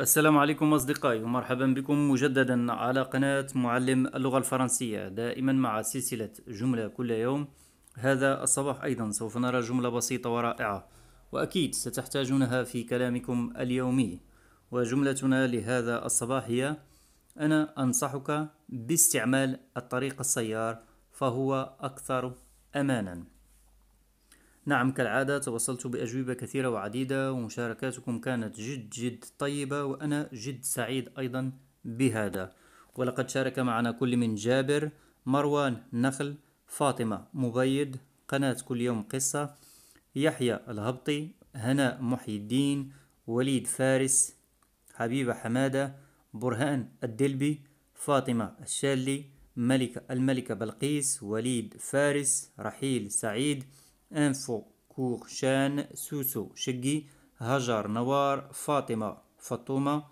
السلام عليكم أصدقائي ومرحبا بكم مجددا على قناة معلم اللغة الفرنسية دائما مع سلسلة جملة كل يوم هذا الصباح أيضا سوف نرى جملة بسيطة ورائعة وأكيد ستحتاجونها في كلامكم اليومي وجملتنا لهذا الصباح هي أنا أنصحك باستعمال الطريق السيار فهو أكثر أمانا نعم كالعادة توصلت بأجوبة كثيرة وعديدة ومشاركاتكم كانت جد جد طيبة وأنا جد سعيد أيضا بهذا ولقد شارك معنا كل من جابر مروان نخل فاطمة مبيد قناة كل يوم قصة يحيى الهبطي هناء محي الدين وليد فارس حبيبة حمادة برهان الدلبي فاطمة الشالي ملكة الملكة بلقيس وليد فارس رحيل سعيد انفو شان سوسو شقي هجر نوار فاطمة فطومة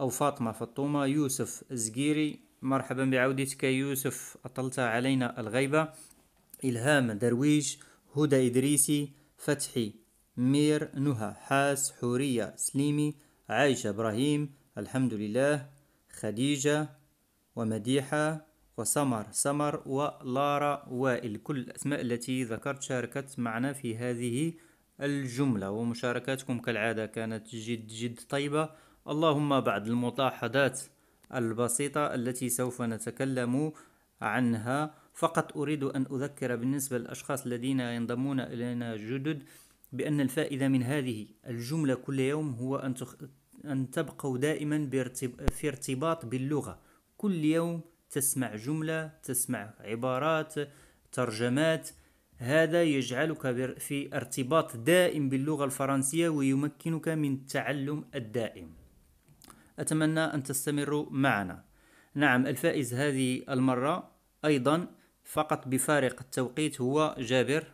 أو فاطمة فطومة يوسف زقيري مرحبا بعودتك يوسف أطلت علينا الغيبة إلهام درويش هدى إدريسي فتحي مير نهى حاس حورية سليمي عايشة إبراهيم الحمد لله خديجة ومديحة وسمر سمر ولارا وائل كل الأسماء التي ذكرت شاركت معنا في هذه الجملة ومشاركاتكم كالعادة كانت جد جد طيبة اللهم بعد الملاحظات البسيطة التي سوف نتكلم عنها فقط أريد أن أذكر بالنسبة للأشخاص الذين ينضمون إلينا جدد بأن الفائدة من هذه الجملة كل يوم هو أن, تخ... أن تبقوا دائما بارتب... في ارتباط باللغة كل يوم تسمع جملة تسمع عبارات ترجمات هذا يجعلك في ارتباط دائم باللغة الفرنسية ويمكنك من التعلم الدائم أتمنى أن تستمروا معنا نعم الفائز هذه المرة أيضا فقط بفارق التوقيت هو جابر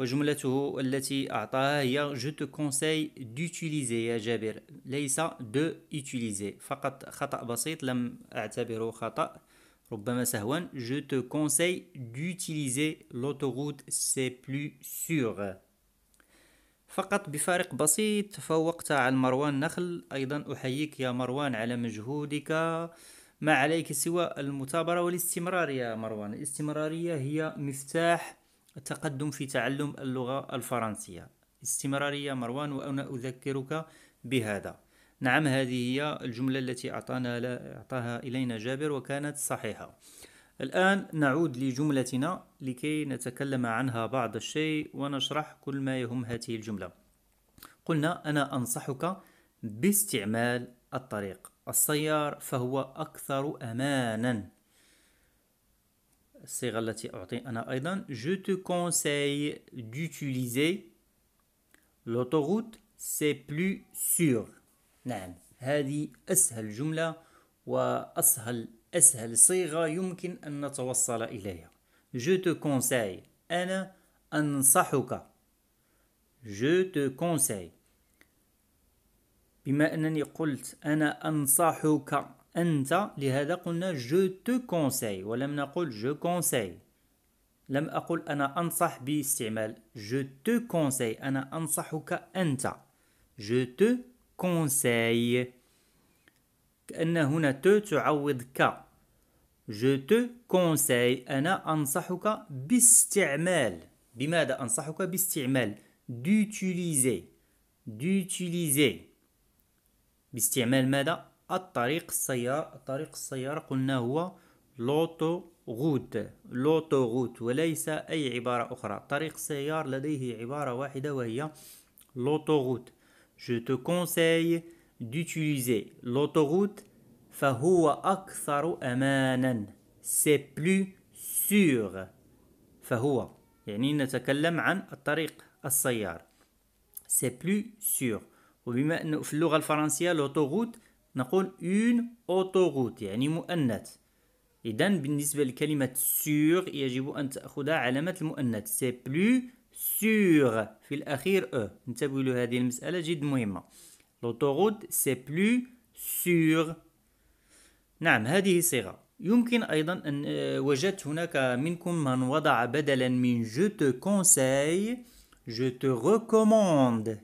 وجملته التي أعطاها هي جو تو كونساي دوتيليزي يا جابر ليس دو utiliser فقط خطأ بسيط لم أعتبره خطأ ربما سهوا جو تو كونساي دوتيليزي لوتوغوت سي بلو سيغ فقط بفارق بسيط فوقت على مروان نخل أيضا أحييك يا مروان على مجهودك ما عليك سوى المثابرة والاستمرار يا مروان الاستمرارية هي مفتاح التقدم في تعلم اللغة الفرنسية استمرارية مروان وأنا أذكرك بهذا نعم هذه هي الجملة التي أعطانا ل... أعطاها إلينا جابر وكانت صحيحة الآن نعود لجملتنا لكي نتكلم عنها بعض الشيء ونشرح كل ما يهم هذه الجملة قلنا أنا أنصحك باستعمال الطريق السيار فهو أكثر أمانا الصيغة التي أعطي أنا أيضا je te conseille d'utiliser l'autoroute c'est plus sûr نعم هذه أسهل جملة وأسهل أسهل صيغة يمكن أن نتوصل إليها je te conseille أنا أنصحك je te conseille بما أنني قلت أنا أنصحك أنت لهذا قلنا جو تو كونساي ولم نقول جو كونساي لم أقل أنا أنصح باستعمال جو تو كونساي أنا أنصحك أنت جو تو كونساي كأن هنا تو تعوض ك جو تو كونساي أنا أنصحك باستعمال بماذا أنصحك باستعمال d'utiliser d'utiliser باستعمال ماذا الطريق السيارة طريق السيارة قلنا هو لوتو غود لوتو غود وليس أي عبارة أخرى طريق السيار لديه عبارة واحدة وهي لوتو l'autoroute. Je te conseille d'utiliser l'autoroute فهو أكثر أمانا. C'est plus sûr. فهو يعني نتكلم عن الطريق السيار. C'est plus sûr. وبما أنه في اللغة الفرنسية l'autoroute نقول اون اوتوغوت يعني مؤنث إذا بالنسبة لكلمة سور يجب أن تأخذ علامة المؤنث سي بلو سور في الأخير أو e. انتبهوا لهذه المسألة جد مهمة لوتوغوت سي بلو سور نعم هذه صيغة يمكن أيضا أن آه، وجدت هناك منكم من وضع بدلا من جو تو كونساي جو تو ريكوموند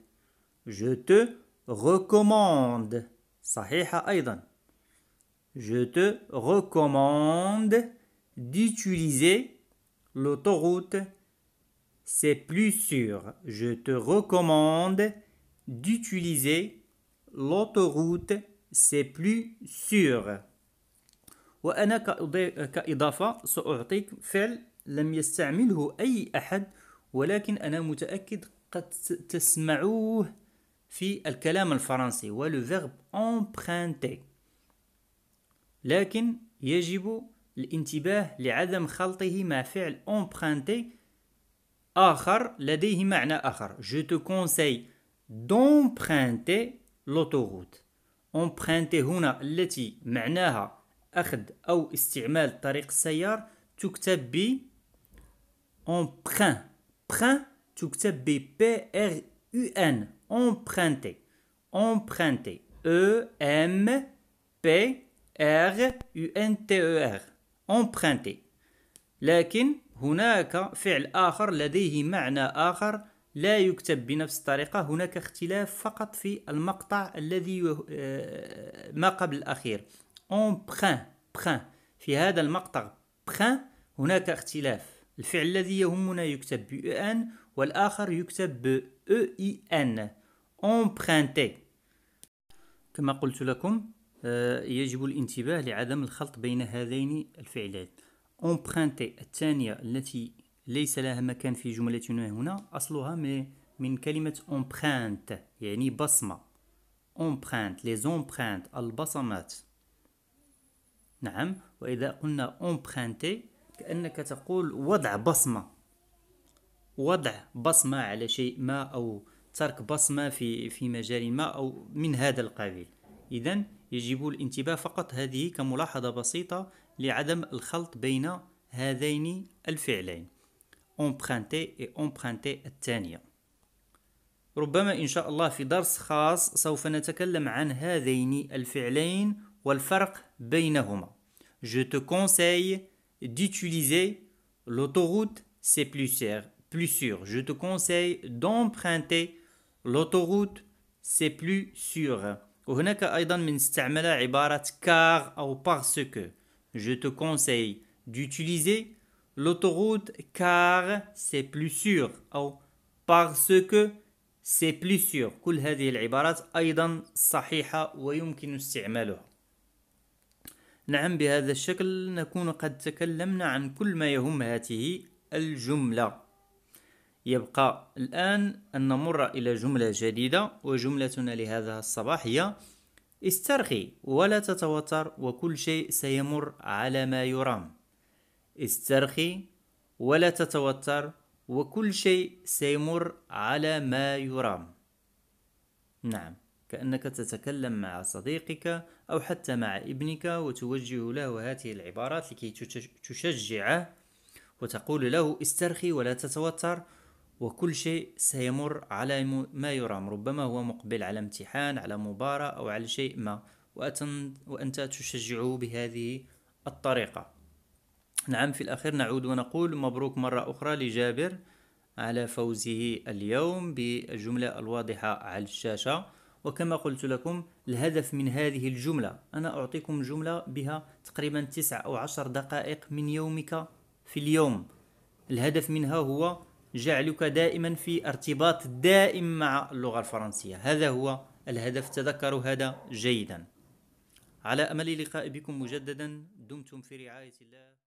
جو تو ريكوموند صحيحة أيضا Je te recommande d'utiliser l'autoroute. C'est plus sûr. Je te recommande d'utiliser l'autoroute. C'est plus sûr. وأنا كإضافة سأعطيك فعل لم يستعمله أي أحد ولكن أنا متأكد قد تسمعوه في الكلام الفرنسي ولو فيرب امبرانتي لكن يجب الانتباه لعدم خلطه مع فعل امبرانتي آخر لديه معنى آخر جو تو كونساي d'emprunter لوتوغوت emprunter هنا التي معناها أخذ أو استعمال طريق السيار تكتب ب emprunt print تكتب ب بي ار يو ان emprunter. E e emprunter. E-M-P-R-U-N-T-E-R. emprunter. لكن هناك فعل آخر لديه معنى آخر لا يكتب بنفس الطريقة هناك اختلاف فقط في المقطع الذي آه، ما قبل الأخير emprunt في هذا المقطع بخان هناك اختلاف الفعل الذي يهمنا يكتب ب ان e والآخر يكتب ب او اي ان emprunter كما قلت لكم آه، يجب الانتباه لعدم الخلط بين هذين الفعلين emprunter الثانية التي ليس لها مكان في جملتنا هنا أصلها من كلمة empreinte يعني بصمة empreinte لي empreintes البصمات نعم وإذا قلنا emprunter كأنك تقول وضع بصمة وضع بصمة على شيء ما أو ترك بصمة في في مجال ما أو من هذا القبيل إذا يجب الانتباه فقط هذه كملاحظة بسيطة لعدم الخلط بين هذين الفعلين امبرانتي و امبرانتي الثانية ربما إن شاء الله في درس خاص سوف نتكلم عن هذين الفعلين والفرق بينهما Je te conseille d'utiliser l'autoroute, c'est plus sûr. Plus sûr. Je te conseille d'emprunter l'autoroute c'est plus sûr وهناك ايضا من استعمل عباره car أو parce que je te conseille d'utiliser l'autoroute car c'est plus sûr أو parce que c'est plus sûr كل هذه العبارات ايضا صحيحه ويمكن استعمالها نعم بهذا الشكل نكون قد تكلمنا عن كل ما يهم هاته الجمله يبقى الآن أن نمر إلى جملة جديدة وجملتنا لهذا الصباح هي استرخي ولا تتوتر وكل شيء سيمر على ما يرام استرخي ولا تتوتر وكل شيء سيمر على ما يرام نعم كأنك تتكلم مع صديقك أو حتى مع ابنك وتوجه له هذه العبارات لكي تشجعه وتقول له استرخي ولا تتوتر وكل شيء سيمر على ما يرام ربما هو مقبل على امتحان على مباراة أو على شيء ما وأنت تشجعه بهذه الطريقة نعم في الأخير نعود ونقول مبروك مرة أخرى لجابر على فوزه اليوم بالجملة الواضحة على الشاشة وكما قلت لكم الهدف من هذه الجملة أنا أعطيكم جملة بها تقريبا تسع أو عشر دقائق من يومك في اليوم الهدف منها هو جعلك دائما في ارتباط دائم مع اللغة الفرنسية هذا هو الهدف تذكروا هذا جيدا على أمل لقاء بكم مجددا دمتم في رعاية الله